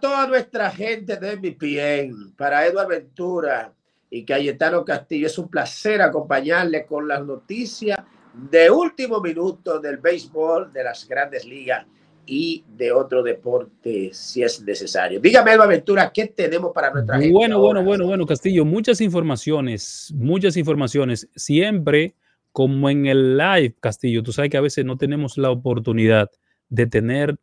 toda nuestra gente de MPN, para Eduardo Ventura y Cayetano Castillo, es un placer acompañarle con las noticias de último minuto del béisbol, de las grandes ligas y de otro deporte si es necesario. Dígame, Eduardo Ventura, ¿qué tenemos para nuestra gente? Bueno, bueno, bueno, bueno, Castillo, muchas informaciones, muchas informaciones. Siempre como en el live, Castillo, tú sabes que a veces no tenemos la oportunidad de tener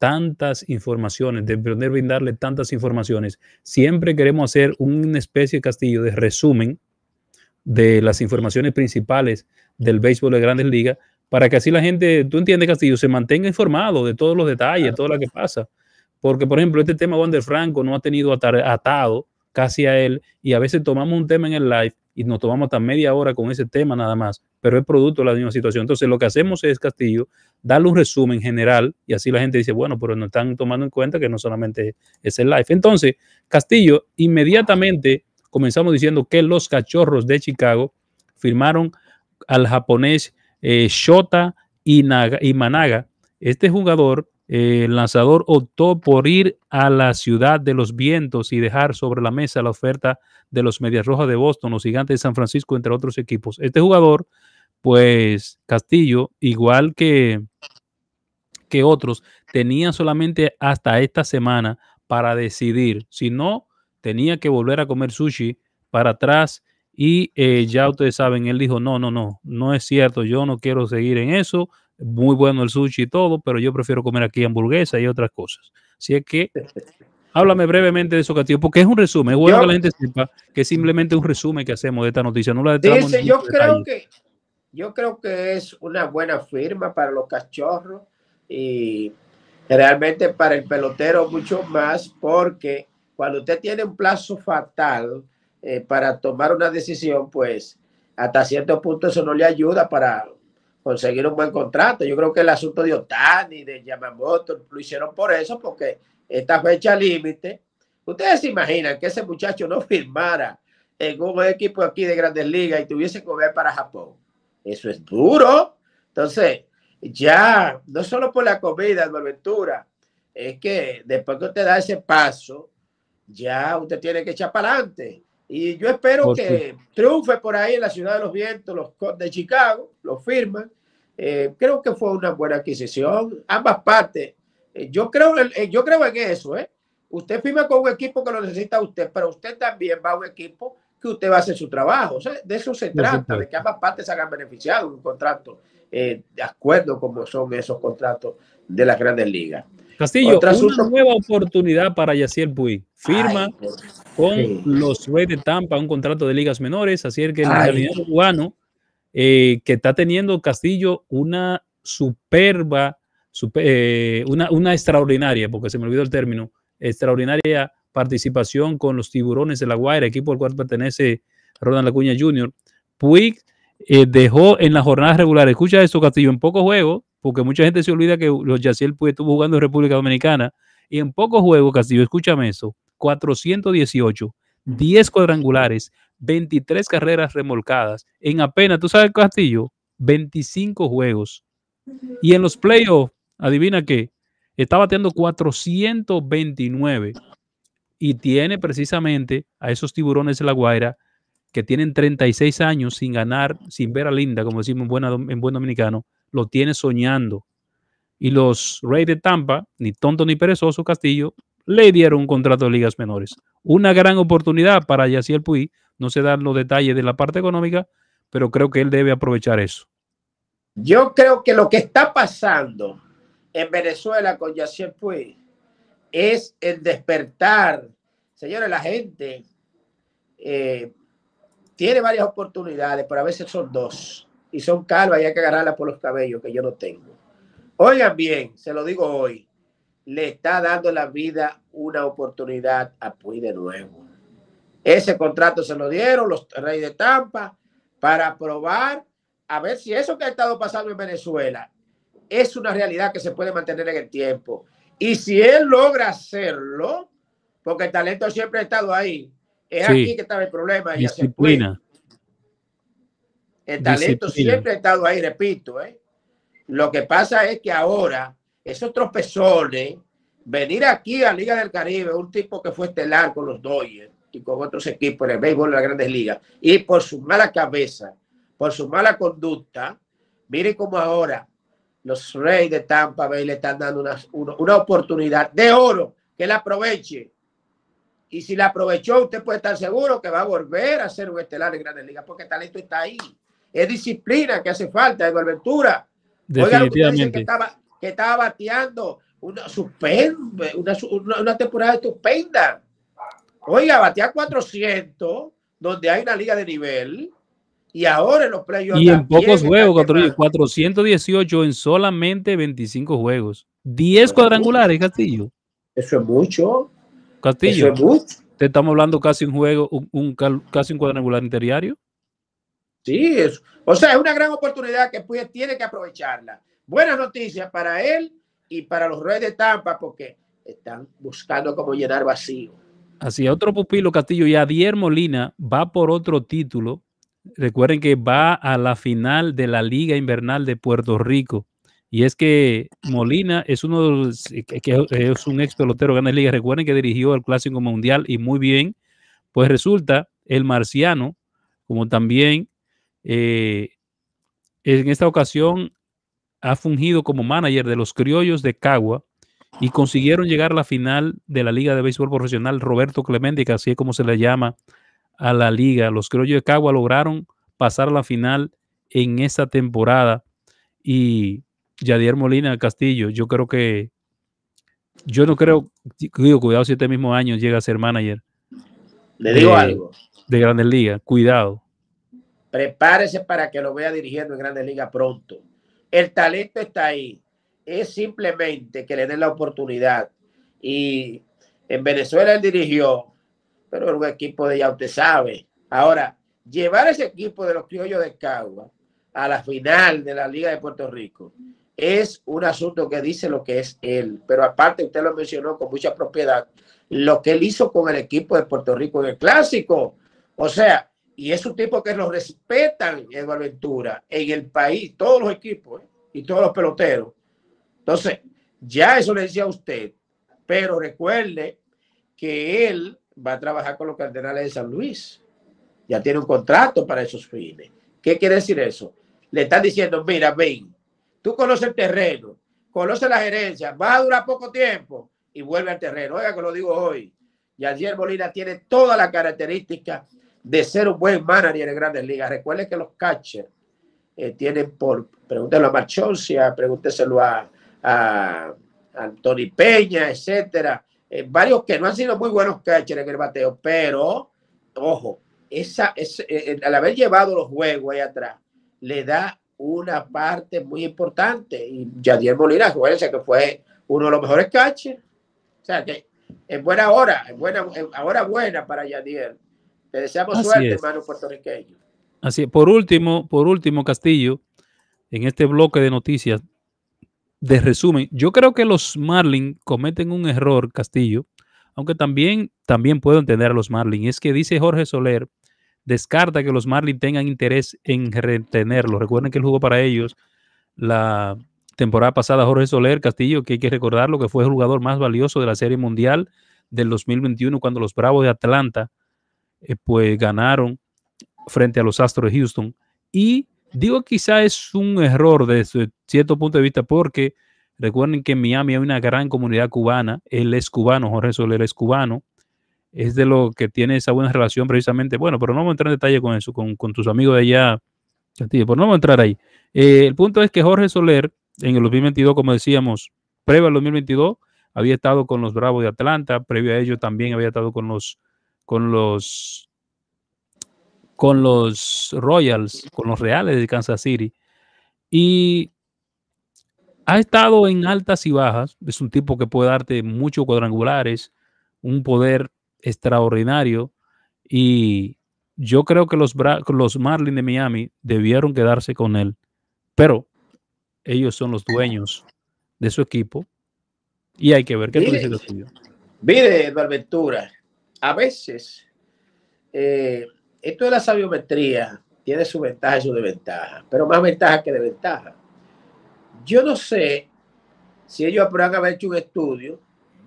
tantas informaciones, de poder brindarle tantas informaciones. Siempre queremos hacer una especie de castillo de resumen de las informaciones principales del béisbol de grandes ligas para que así la gente, tú entiendes Castillo, se mantenga informado de todos los detalles, de todo lo que pasa. Porque, por ejemplo, este tema Wander Franco no ha tenido atado casi a él y a veces tomamos un tema en el live y nos tomamos hasta media hora con ese tema nada más, pero es producto de la misma situación. Entonces, lo que hacemos es, Castillo, darle un resumen general y así la gente dice, bueno, pero no están tomando en cuenta que no solamente es el live. Entonces, Castillo, inmediatamente comenzamos diciendo que los cachorros de Chicago firmaron al japonés eh, Shota y Imanaga, este jugador eh, el lanzador optó por ir a la ciudad de los vientos y dejar sobre la mesa la oferta de los Medias Rojas de Boston, los Gigantes de San Francisco, entre otros equipos. Este jugador, pues Castillo, igual que, que otros, tenía solamente hasta esta semana para decidir. Si no, tenía que volver a comer sushi para atrás. Y eh, ya ustedes saben, él dijo, no, no, no, no es cierto, yo no quiero seguir en eso, muy bueno el sushi y todo, pero yo prefiero comer aquí hamburguesa y otras cosas. Así es que háblame brevemente de eso, Castillo, porque es un resumen. Es bueno que la gente sepa que es simplemente un resumen que hacemos de esta noticia. No la dice, yo creo que yo creo que es una buena firma para los cachorros y realmente para el pelotero mucho más, porque cuando usted tiene un plazo fatal eh, para tomar una decisión, pues hasta cierto punto eso no le ayuda para conseguir un buen contrato. Yo creo que el asunto de Otani, de Yamamoto, lo hicieron por eso, porque esta fecha límite, ustedes se imaginan que ese muchacho no firmara en un equipo aquí de grandes ligas y tuviese que ver para Japón. Eso es duro. Entonces, ya, no solo por la comida, Ventura, es que después que usted da ese paso, ya usted tiene que echar para adelante. Y yo espero que triunfe por ahí en la ciudad de los vientos, los de Chicago, lo firman. Eh, creo que fue una buena adquisición, ambas partes. Eh, yo, creo, eh, yo creo en eso, ¿eh? Usted firma con un equipo que lo necesita usted, pero usted también va a un equipo que usted va a hacer su trabajo. O sea, de eso se trata, de que ambas partes se hagan beneficiado de un contrato eh, de acuerdo como son esos contratos de las grandes ligas. Castillo, Otra una nueva oportunidad para Yaciel Puig. Firma con los red de Tampa un contrato de ligas menores, así es que el realidad eh, que está teniendo Castillo una superba, eh, una, extraordinaria, porque se me olvidó el término, extraordinaria participación con los tiburones de La Guaira, equipo al cual pertenece Ronald lacuña Jr. Puig eh, dejó en las jornadas regulares, escucha eso Castillo, en pocos juegos, porque mucha gente se olvida que los Yaciel estuvo jugando en República Dominicana, y en pocos juegos Castillo, escúchame eso, 418, 10 cuadrangulares, 23 carreras remolcadas, en apenas, tú sabes Castillo, 25 juegos. Y en los playoffs, adivina qué, está bateando 429 y tiene precisamente a esos tiburones de la Guaira que tienen 36 años sin ganar, sin ver a Linda, como decimos en, buena, en buen dominicano, lo tiene soñando. Y los Reyes de Tampa, ni tonto ni perezoso Castillo, le dieron un contrato de ligas menores. Una gran oportunidad para Yaciel Puy. No se dan los detalles de la parte económica, pero creo que él debe aprovechar eso. Yo creo que lo que está pasando en Venezuela con Yaciel Puy es el despertar. Señores, la gente eh, tiene varias oportunidades, pero a veces son dos. Y son calvas y hay que agarrarlas por los cabellos, que yo no tengo. Oigan bien, se lo digo hoy. Le está dando la vida una oportunidad a Puy de nuevo. Ese contrato se lo dieron los Reyes de Tampa para probar a ver si eso que ha estado pasando en Venezuela es una realidad que se puede mantener en el tiempo. Y si él logra hacerlo, porque el talento siempre ha estado ahí, es aquí que estaba el problema. Disciplina. El talento siempre ha estado ahí, repito. ¿eh? Lo que pasa es que ahora esos tropezones, venir aquí a Liga del Caribe, un tipo que fue estelar con los Dodgers y con otros equipos en el béisbol de las grandes ligas, y por su mala cabeza, por su mala conducta, miren cómo ahora los Reyes de Tampa Bay le están dando una, una, oportunidad de oro, que la aproveche. Y si la aprovechó, usted puede estar seguro que va a volver a ser un estelar en Grandes Ligas, porque el talento está ahí. Es disciplina que hace falta, es Ventura. Definitivamente. Oiga, que, estaba, que estaba bateando una, una, una, temporada estupenda. Oiga, batea 400, donde hay una liga de nivel, y ahora en los playoffs. Y en pocos juegos, 418 en solamente 25 juegos. 10 cuadrangulares, Castillo. Eso es mucho. Castillo. Te estamos hablando casi un juego, un, casi un cuadrangular interiario. Sí, o sea, es una gran oportunidad que pues, tiene que aprovecharla. Buenas noticias para él y para los Reyes de Tampa porque están buscando cómo llenar vacío. Así, otro pupilo Castillo y Adier Molina va por otro título. Recuerden que va a la final de la Liga Invernal de Puerto Rico. Y es que Molina es uno de los, eh, que es un ex pelotero gana liga. Recuerden que dirigió el Clásico Mundial y muy bien. Pues resulta, el marciano, como también eh, en esta ocasión ha fungido como manager de los criollos de Cagua y consiguieron llegar a la final de la Liga de Béisbol Profesional Roberto Clemente, que así es como se le llama a la liga. Los criollos de Cagua lograron pasar a la final en esa temporada y Yadier Molina Castillo, yo creo que, yo no creo, cuidado si este mismo año llega a ser manager. Le digo eh, algo. De Grandes Ligas, cuidado. Prepárese para que lo vea dirigiendo en Grandes Ligas pronto. El talento está ahí. Es simplemente que le den la oportunidad. Y en Venezuela él dirigió, pero era un equipo de ya usted sabe. Ahora, llevar ese equipo de los criollos de Cagua a la final de la Liga de Puerto Rico es un asunto que dice lo que es él. Pero aparte, usted lo mencionó con mucha propiedad, lo que él hizo con el equipo de Puerto Rico en el clásico. O sea, y es un tipo que lo respetan, Eduardo Ventura, en el país, todos los equipos ¿eh? y todos los peloteros. Entonces, ya eso le decía a usted, pero recuerde que él va a trabajar con los Cardenales de San Luis. Ya tiene un contrato para esos fines. ¿Qué quiere decir eso? Le están diciendo, mira, ven, Tú conoces el terreno, conoces la gerencia, va a durar poco tiempo y vuelve al terreno. Oiga, que lo digo hoy. Y ayer Molina tiene todas las características de ser un buen manager en grandes ligas. Recuerde que los catchers eh, tienen por, pregúntelo a Marchoncia, pregúnteselo a, a, Peña, etcétera. Eh, varios que no han sido muy buenos catchers en el bateo, pero ojo, esa, al eh, haber llevado los juegos ahí atrás, le da una parte muy importante. Y Yadier Molina, que fue uno de los mejores caches. O sea, que es buena hora, es buena, hora buena para Yadier. Te deseamos Así suerte, hermano puertorriqueño. Así es. Por último, por último, Castillo, en este bloque de noticias, de resumen, yo creo que los Marlins cometen un error, Castillo, aunque también, también puedo entender a los Marlins. Es que dice Jorge Soler descarta que los Marlins tengan interés en retenerlo. Recuerden que él jugó para ellos la temporada pasada Jorge Soler Castillo, que hay que recordarlo que fue el jugador más valioso de la Serie Mundial del 2021 cuando los Bravos de Atlanta eh, pues ganaron frente a los Astros de Houston. Y digo quizá es un error desde cierto punto de vista porque recuerden que en Miami hay una gran comunidad cubana, él es cubano, Jorge Soler es cubano, es de lo que tiene esa buena relación precisamente. Bueno, pero no vamos a entrar en detalle con eso, con, tus amigos de allá, Castillo, pero no vamos a entrar ahí. Eh, el punto es que Jorge Soler, en el 2022, como decíamos, previo al 2022, había estado con los Bravos de Atlanta, previo a ello también había estado con los, con los, con los Royals, con los Reales de Kansas City. Y ha estado en altas y bajas, es un tipo que puede darte muchos cuadrangulares, un poder extraordinario y yo creo que los, los Marlins de Miami debieron quedarse con él, pero ellos son los dueños de su equipo y hay que ver qué dice lo Mire, Eduardo Ventura, a veces eh, esto de la sabiometría tiene su ventaja y su desventaja, pero más ventaja que desventaja. Yo no sé si ellos habrán hecho un estudio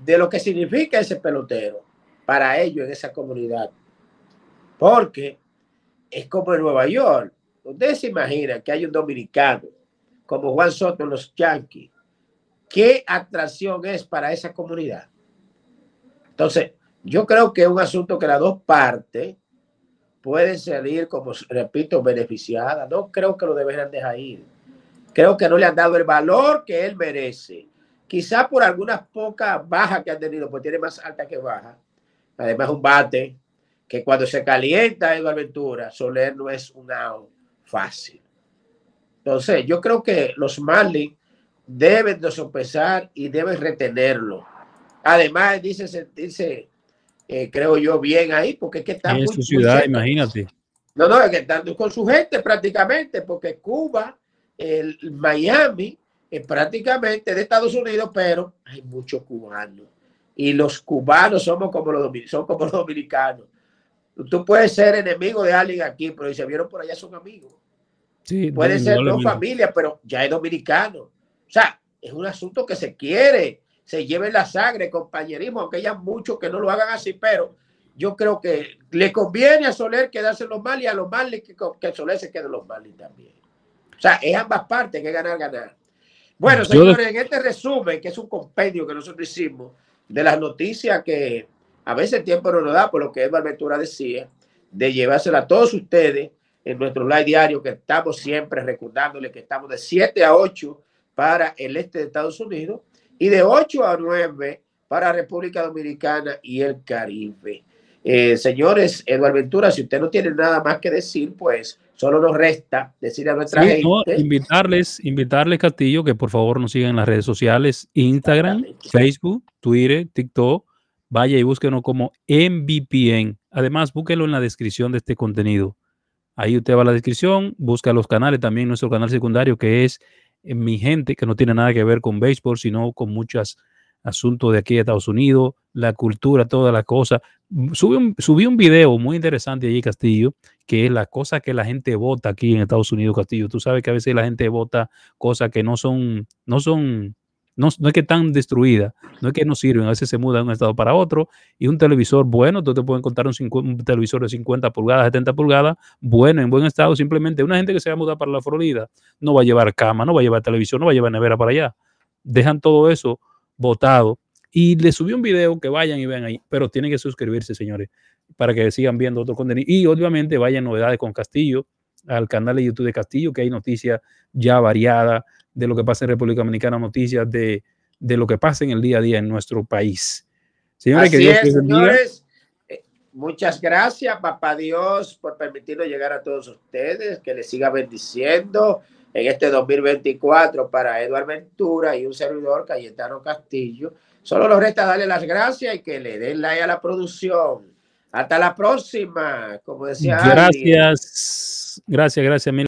de lo que significa ese pelotero para ellos en esa comunidad. Porque es como en Nueva York. Ustedes se imagina que hay un dominicano como Juan Soto en los Yankees. ¿Qué atracción es para esa comunidad? Entonces, yo creo que es un asunto que las dos partes pueden salir, como repito, beneficiadas. No creo que lo deberían dejar ir. Creo que no le han dado el valor que él merece. Quizá por algunas pocas bajas que han tenido, pues tiene más alta que baja Además, un bate que cuando se calienta Eduardo Ventura, Soler no es una fácil. Entonces, yo creo que los Marlins deben de sopesar y deben retenerlo. Además, dice sentirse, eh, creo yo, bien ahí, porque es que está En su ciudad, imagínate. No, no, es que están con su gente prácticamente, porque Cuba, el Miami, es prácticamente de Estados Unidos, pero hay muchos cubanos y los cubanos somos como los, son como dominicanos. Tú puedes ser enemigo de alguien aquí, pero si se vieron por allá son amigos. Sí, ser dos familias, pero ya es dominicano. O sea, es un asunto que se quiere, se lleve la sangre, compañerismo, aunque haya muchos que no lo hagan así, pero yo creo que le conviene a Soler quedarse los males y a los males que, que Soler se quede los males también. O sea, es ambas partes que ganar, ganar. Bueno, señores, en este resumen, que es un compendio que nosotros hicimos, de las noticias que a veces el tiempo no nos da, por lo que Edward Ventura decía, de llevársela a todos ustedes en nuestro live diario, que estamos siempre recordándole que estamos de 7 a 8 para el este de Estados Unidos y de 8 a 9 para República Dominicana y el Caribe. Eh, señores, Eduardo Ventura, si usted no tiene nada más que decir, pues solo nos resta decir a nuestra gente. invitarles, invitarles, Castillo, que por favor nos sigan en las redes sociales, Instagram, Facebook, Twitter, TikTok. Vaya y búsquenos como MVPN. Además, búsquelo en la descripción de este contenido. Ahí usted va a la descripción, busca los canales, también nuestro canal secundario que es eh, Mi Gente, que no tiene nada que ver con béisbol, sino con muchas asunto de aquí de Estados Unidos, la cultura, toda la cosa mm, Subí un, un video muy interesante allí, Castillo, que es la cosa que la gente vota aquí en Estados Unidos, Castillo. Tú sabes que a veces la gente vota cosas que no son, no son, no, es que están destruidas, no es que no sirven, a veces se muda de un estado para otro y un televisor bueno, tú te puedes encontrar un, un televisor de 50 pulgadas, 70 pulgadas, bueno, en buen estado, simplemente una gente que se va a mudar para la Florida no va a llevar cama, no va a llevar televisión, no va a llevar nevera para allá. Dejan todo eso votado. Y le subí un video que vayan y vean ahí, pero tienen que suscribirse, señores, para que sigan viendo otro contenido. Y obviamente vayan novedades con Castillo, al canal de YouTube de Castillo, que hay noticias ya variadas de lo que pasa en República Dominicana, noticias de, lo que pasa en el día a día en nuestro país. señores. Eh, muchas gracias, papá Dios, por permitirnos llegar a todos ustedes, que les siga bendiciendo en este 2024 para Eduardo Ventura y un servidor, Cayetano Castillo. Solo nos resta darle las gracias y que le den like a la producción. Hasta la próxima, como decía. Gracias, gracias, gracias. Mil